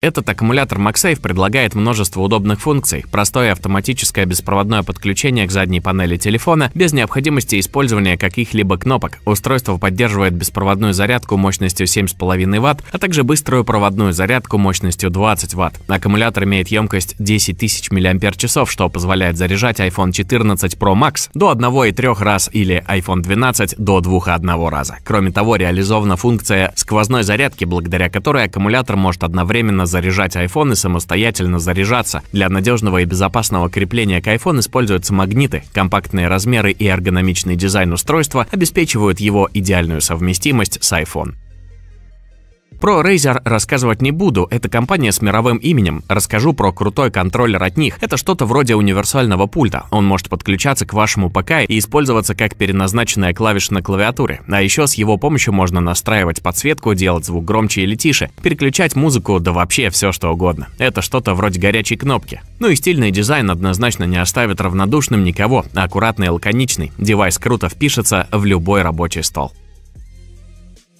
Этот аккумулятор MagSafe предлагает множество удобных функций, простое автоматическое беспроводное подключение к задней панели телефона без необходимости использования каких-либо кнопок. Устройство поддерживает беспроводную зарядку мощностью 7,5 Вт, а также быструю проводную зарядку мощностью 20 Вт. Аккумулятор имеет емкость 10 тысяч мАч, что позволяет заряжать iPhone 14 Pro Max до 1,3 раз или iPhone 12 до 2,1 раза. Кроме того, реализована функция сквозной зарядки, благодаря которой аккумулятор может одновременно заряжать iPhone и самостоятельно заряжаться. Для надежного и безопасного крепления к iPhone используются магниты. Компактные размеры и эргономичный дизайн устройства обеспечивают его идеальную совместимость с iPhone. Про Razer рассказывать не буду, это компания с мировым именем. Расскажу про крутой контроллер от них. Это что-то вроде универсального пульта. Он может подключаться к вашему ПК и использоваться как переназначенная клавиша на клавиатуре. А еще с его помощью можно настраивать подсветку, делать звук громче или тише, переключать музыку, да вообще все что угодно. Это что-то вроде горячей кнопки. Ну и стильный дизайн однозначно не оставит равнодушным никого, аккуратный и лаконичный. Девайс круто впишется в любой рабочий стол.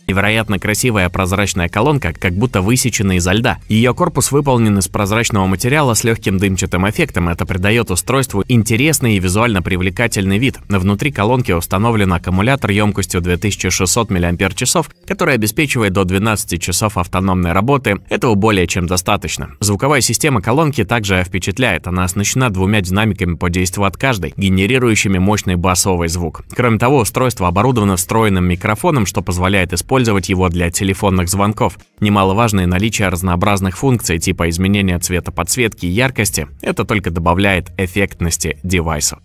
Невероятно красивая прозрачная колонка, как будто высечена изо льда. Ее корпус выполнен из прозрачного материала с легким дымчатым эффектом. Это придает устройству интересный и визуально привлекательный вид. Внутри колонки установлен аккумулятор емкостью 2600 мАч, который обеспечивает до 12 часов автономной работы. Этого более чем достаточно. Звуковая система колонки также впечатляет. Она оснащена двумя динамиками по 10 от каждой, генерирующими мощный басовый звук. Кроме того, устройство оборудовано встроенным микрофоном, что позволяет использовать использовать его для телефонных звонков. Немаловажно и наличие разнообразных функций типа изменения цвета подсветки и яркости, это только добавляет эффектности девайсу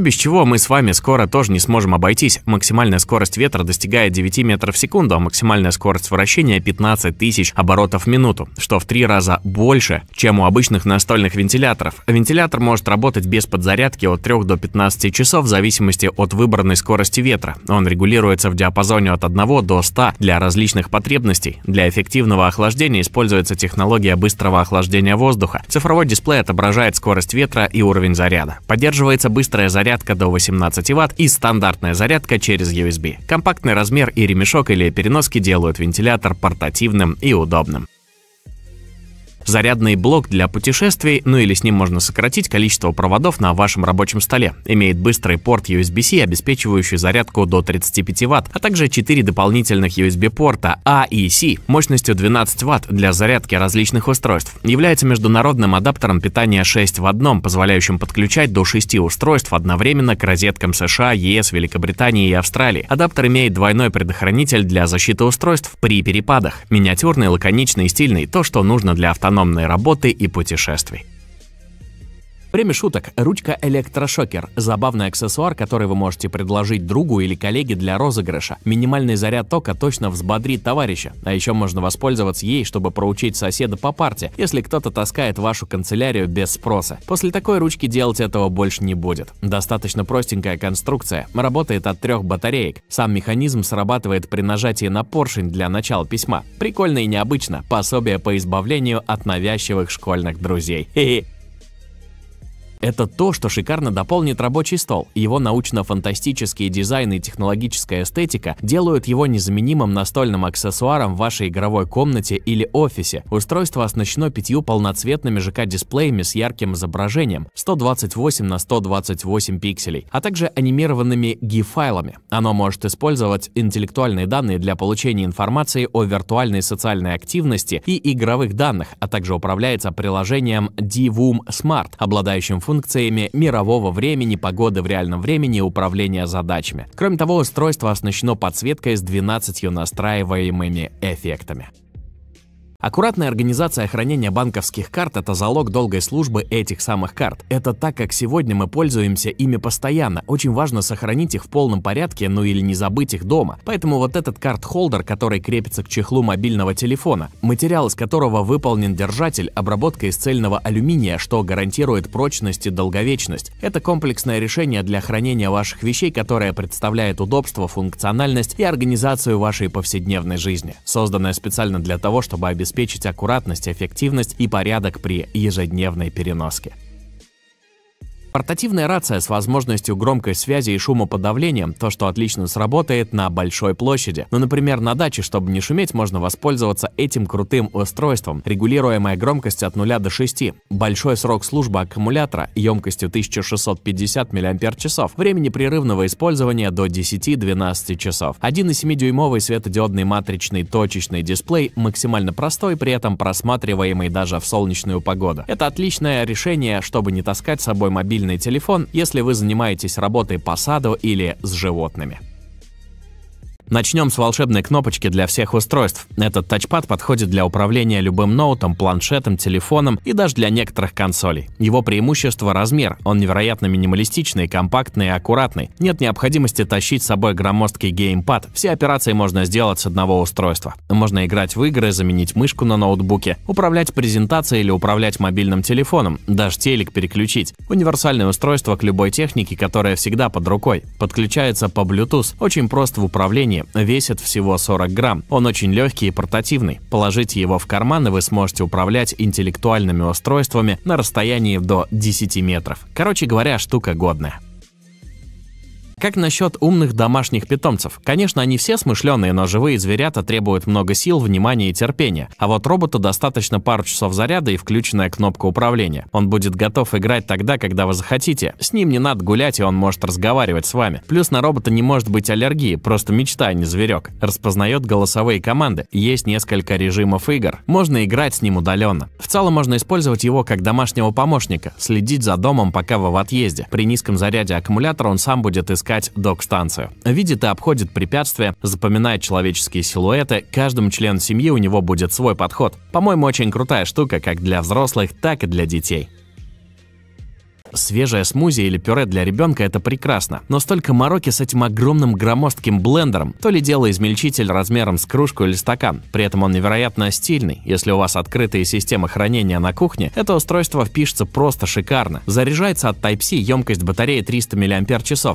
без чего мы с вами скоро тоже не сможем обойтись. Максимальная скорость ветра достигает 9 метров в секунду, а максимальная скорость вращения 15 тысяч оборотов в минуту, что в три раза больше, чем у обычных настольных вентиляторов. Вентилятор может работать без подзарядки от 3 до 15 часов в зависимости от выбранной скорости ветра. Он регулируется в диапазоне от 1 до 100 для различных потребностей. Для эффективного охлаждения используется технология быстрого охлаждения воздуха. Цифровой дисплей отображает скорость ветра и уровень заряда. Поддерживается быстрая зарядка зарядка до 18 Вт и стандартная зарядка через USB. Компактный размер и ремешок или переноски делают вентилятор портативным и удобным. Зарядный блок для путешествий, ну или с ним можно сократить количество проводов на вашем рабочем столе. Имеет быстрый порт USB-C, обеспечивающий зарядку до 35 Вт, а также 4 дополнительных USB-порта A а и C мощностью 12 Вт для зарядки различных устройств. Является международным адаптером питания 6 в одном, позволяющим подключать до 6 устройств одновременно к розеткам США, ЕС, Великобритании и Австралии. Адаптер имеет двойной предохранитель для защиты устройств при перепадах. Миниатюрный, лаконичный и стильный – то, что нужно для автономного автономной работы и путешествий. Время шуток. Ручка электрошокер. Забавный аксессуар, который вы можете предложить другу или коллеге для розыгрыша. Минимальный заряд тока точно взбодрит товарища. А еще можно воспользоваться ей, чтобы проучить соседа по парте, если кто-то таскает вашу канцелярию без спроса. После такой ручки делать этого больше не будет. Достаточно простенькая конструкция. Работает от трех батареек. Сам механизм срабатывает при нажатии на поршень для начала письма. Прикольно и необычно. Пособие по избавлению от навязчивых школьных друзей. Хе-хе. Это то, что шикарно дополнит рабочий стол. Его научно-фантастические дизайны и технологическая эстетика делают его незаменимым настольным аксессуаром в вашей игровой комнате или офисе. Устройство оснащено пятью полноцветными ЖК-дисплеями с ярким изображением 128 на 128 пикселей, а также анимированными GIF-файлами. Оно может использовать интеллектуальные данные для получения информации о виртуальной социальной активности и игровых данных, а также управляется приложением DVOOM Smart, обладающим функциями мирового времени, погоды в реальном времени и управления задачами. Кроме того, устройство оснащено подсветкой с 12 настраиваемыми эффектами. Аккуратная организация хранения банковских карт – это залог долгой службы этих самых карт. Это так, как сегодня мы пользуемся ими постоянно. Очень важно сохранить их в полном порядке, ну или не забыть их дома. Поэтому вот этот карт-холдер, который крепится к чехлу мобильного телефона, материал из которого выполнен держатель, обработка из цельного алюминия, что гарантирует прочность и долговечность. Это комплексное решение для хранения ваших вещей, которое представляет удобство, функциональность и организацию вашей повседневной жизни, созданное специально для того, чтобы обеспечить обеспечить аккуратность, эффективность и порядок при ежедневной переноске. Портативная рация с возможностью громкой связи и шумоподавления – то, что отлично сработает на большой площади. Но, ну, например, на даче, чтобы не шуметь, можно воспользоваться этим крутым устройством, регулируемая громкость от 0 до 6. Большой срок службы аккумулятора емкостью 1650 мАч, время непрерывного использования до 10-12 часов. 1,7-дюймовый светодиодный матричный точечный дисплей, максимально простой, при этом просматриваемый даже в солнечную погоду. Это отличное решение, чтобы не таскать с собой мобильный мобильный телефон, если вы занимаетесь работой по саду или с животными. Начнем с волшебной кнопочки для всех устройств. Этот тачпад подходит для управления любым ноутом, планшетом, телефоном и даже для некоторых консолей. Его преимущество – размер. Он невероятно минималистичный, компактный и аккуратный. Нет необходимости тащить с собой громоздкий геймпад. Все операции можно сделать с одного устройства. Можно играть в игры, заменить мышку на ноутбуке, управлять презентацией или управлять мобильным телефоном, даже телек переключить. Универсальное устройство к любой технике, которая всегда под рукой. Подключается по Bluetooth, очень просто в управлении времени, весит всего 40 грамм. Он очень легкий и портативный. Положите его в карман, и вы сможете управлять интеллектуальными устройствами на расстоянии до 10 метров. Короче говоря, штука годная. Как насчет умных домашних питомцев? Конечно, они все смышленые, но живые зверята требуют много сил, внимания и терпения. А вот роботу достаточно пару часов заряда и включенная кнопка управления. Он будет готов играть тогда, когда вы захотите. С ним не надо гулять, и он может разговаривать с вами. Плюс на робота не может быть аллергии, просто мечта, а не зверек. Распознает голосовые команды. Есть несколько режимов игр. Можно играть с ним удаленно. В целом можно использовать его как домашнего помощника, следить за домом, пока вы в отъезде. При низком заряде аккумулятора он сам будет искать искать док-станцию. Видит и обходит препятствия, запоминает человеческие силуэты, каждому члену семьи у него будет свой подход. По-моему, очень крутая штука как для взрослых, так и для детей. Свежее смузи или пюре для ребенка – это прекрасно, но столько мороки с этим огромным громоздким блендером, то ли дело измельчитель размером с кружку или стакан. При этом он невероятно стильный. Если у вас открытые системы хранения на кухне, это устройство впишется просто шикарно. Заряжается от Type-C, емкость батареи 300 мАч,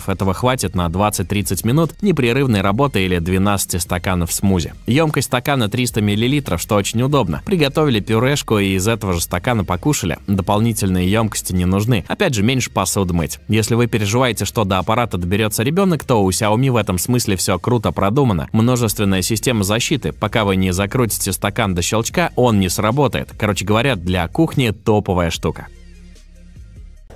этого хватит на 20-30 минут непрерывной работы или 12 стаканов смузи. Емкость стакана 300 мл, что очень удобно. Приготовили пюрешку и из этого же стакана покушали. Дополнительные емкости не нужны. Опять опять же, меньше посуды мыть. Если вы переживаете, что до аппарата доберется ребенок, то у Xiaomi в этом смысле все круто продумано. Множественная система защиты. Пока вы не закрутите стакан до щелчка, он не сработает. Короче говоря, для кухни топовая штука.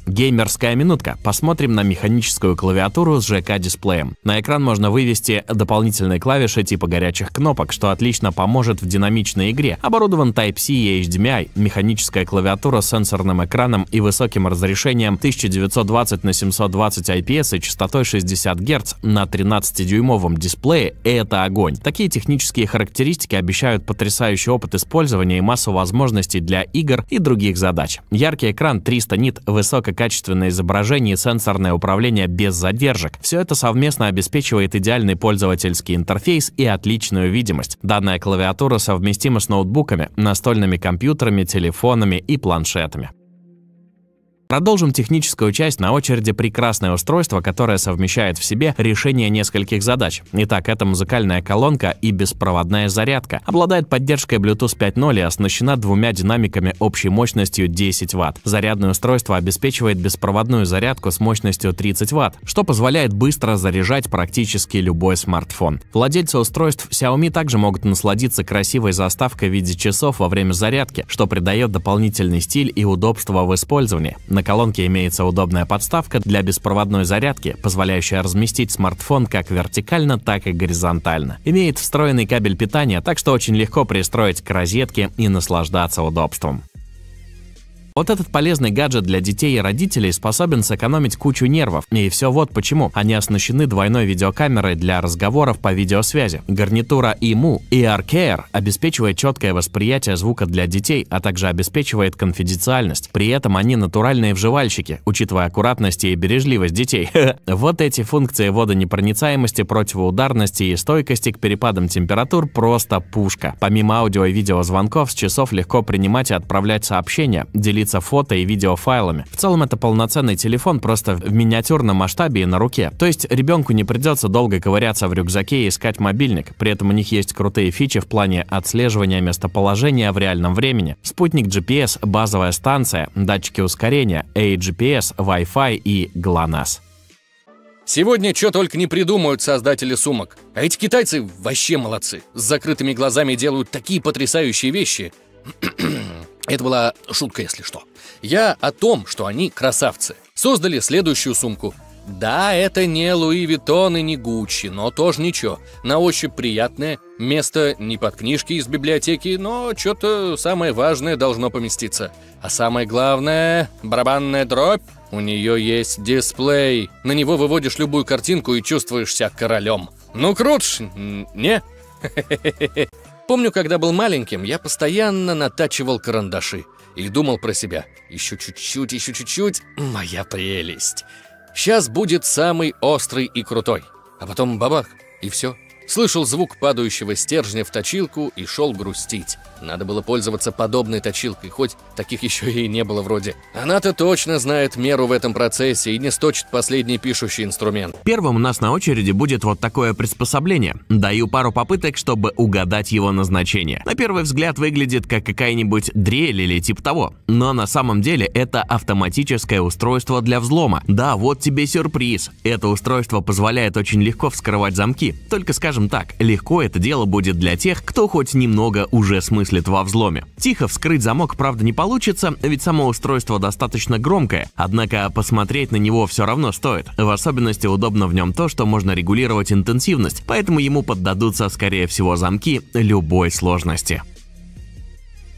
Геймерская минутка. Посмотрим на механическую клавиатуру с ЖК-дисплеем. На экран можно вывести дополнительные клавиши типа горячих кнопок, что отлично поможет в динамичной игре. Оборудован Type-C и HDMI, механическая клавиатура с сенсорным экраном и высоким разрешением 1920 на 720 IPS и частотой 60 Гц на 13-дюймовом дисплее – это огонь. Такие технические характеристики обещают потрясающий опыт использования и массу возможностей для игр и других задач. Яркий экран 300 нит, высокая качественное изображение и сенсорное управление без задержек. Все это совместно обеспечивает идеальный пользовательский интерфейс и отличную видимость. Данная клавиатура совместима с ноутбуками, настольными компьютерами, телефонами и планшетами. Продолжим техническую часть, на очереди прекрасное устройство, которое совмещает в себе решение нескольких задач. Итак, это музыкальная колонка и беспроводная зарядка. Обладает поддержкой Bluetooth 5.0 и оснащена двумя динамиками общей мощностью 10 Вт. Зарядное устройство обеспечивает беспроводную зарядку с мощностью 30 Вт, что позволяет быстро заряжать практически любой смартфон. Владельцы устройств Xiaomi также могут насладиться красивой заставкой в виде часов во время зарядки, что придает дополнительный стиль и удобство в использовании. На колонке имеется удобная подставка для беспроводной зарядки, позволяющая разместить смартфон как вертикально, так и горизонтально. Имеет встроенный кабель питания, так что очень легко пристроить к розетке и наслаждаться удобством. Вот этот полезный гаджет для детей и родителей способен сэкономить кучу нервов. И все вот почему. Они оснащены двойной видеокамерой для разговоров по видеосвязи. Гарнитура IMU ERKR обеспечивает четкое восприятие звука для детей, а также обеспечивает конфиденциальность. При этом они натуральные вживальщики, учитывая аккуратность и бережливость детей. Вот эти функции водонепроницаемости, противоударности и стойкости к перепадам температур просто пушка. Помимо аудио и видеозвонков, с часов легко принимать и отправлять сообщения, делиться делиться фото и видеофайлами. В целом это полноценный телефон просто в миниатюрном масштабе и на руке. То есть ребенку не придется долго ковыряться в рюкзаке и искать мобильник. При этом у них есть крутые фичи в плане отслеживания местоположения в реальном времени. Спутник GPS, базовая станция, датчики ускорения, A-GPS, Wi-Fi и GLONASS. Сегодня что только не придумают создатели сумок. А эти китайцы вообще молодцы. С закрытыми глазами делают такие потрясающие вещи. Это была шутка, если что. Я о том, что они красавцы. Создали следующую сумку. Да, это не Луи Виттон и не Гуччи, но тоже ничего. На ощупь приятное, место не под книжки из библиотеки, но что-то самое важное должно поместиться. А самое главное — барабанная дробь. У нее есть дисплей. На него выводишь любую картинку и чувствуешь себя королем. Ну, крутш, не? Помню, когда был маленьким, я постоянно натачивал карандаши и думал про себя. Еще чуть-чуть, еще чуть-чуть, моя прелесть. Сейчас будет самый острый и крутой. А потом бабах, и все. Слышал звук падающего стержня в точилку и шел грустить. Надо было пользоваться подобной точилкой, хоть таких еще и не было вроде. Она-то точно знает меру в этом процессе и не сточит последний пишущий инструмент. Первым у нас на очереди будет вот такое приспособление. Даю пару попыток, чтобы угадать его назначение. На первый взгляд выглядит как какая-нибудь дрель или типа того. Но на самом деле это автоматическое устройство для взлома. Да, вот тебе сюрприз. Это устройство позволяет очень легко вскрывать замки. Только скажем, Скажем так, легко это дело будет для тех, кто хоть немного уже смыслит во взломе. Тихо вскрыть замок, правда, не получится, ведь само устройство достаточно громкое, однако посмотреть на него все равно стоит. В особенности удобно в нем то, что можно регулировать интенсивность, поэтому ему поддадутся, скорее всего, замки любой сложности.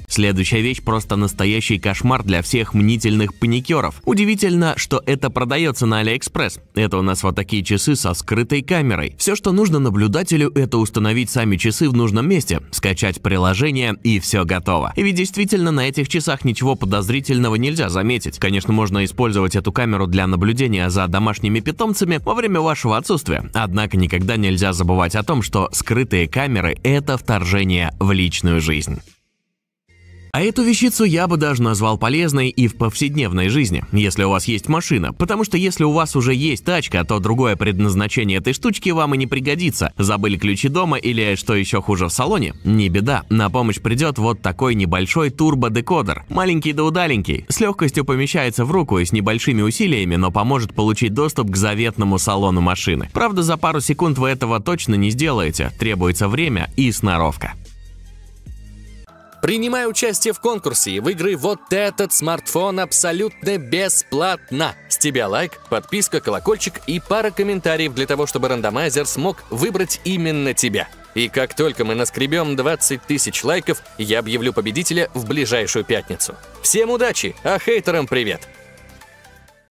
Следующая вещь просто настоящий кошмар для всех мнительных паникеров. Удивительно, что это продается на Алиэкспресс. Это у нас вот такие часы со скрытой камерой. Все, что нужно наблюдателю, это установить сами часы в нужном месте, скачать приложение и все готово. И ведь действительно на этих часах ничего подозрительного нельзя заметить. Конечно, можно использовать эту камеру для наблюдения за домашними питомцами во время вашего отсутствия. Однако никогда нельзя забывать о том, что скрытые камеры – это вторжение в личную жизнь. А эту вещицу я бы даже назвал полезной и в повседневной жизни, если у вас есть машина, потому что если у вас уже есть тачка, то другое предназначение этой штучки вам и не пригодится. Забыли ключи дома или, что еще хуже, в салоне? Не беда, на помощь придет вот такой небольшой турбо-декодер. Маленький да удаленький, с легкостью помещается в руку и с небольшими усилиями, но поможет получить доступ к заветному салону машины. Правда, за пару секунд вы этого точно не сделаете, требуется время и сноровка. Принимай участие в конкурсе и выиграй вот этот смартфон абсолютно бесплатно. С тебя лайк, подписка, колокольчик и пара комментариев для того, чтобы рандомайзер смог выбрать именно тебя. И как только мы наскребем 20 тысяч лайков, я объявлю победителя в ближайшую пятницу. Всем удачи, а хейтерам привет!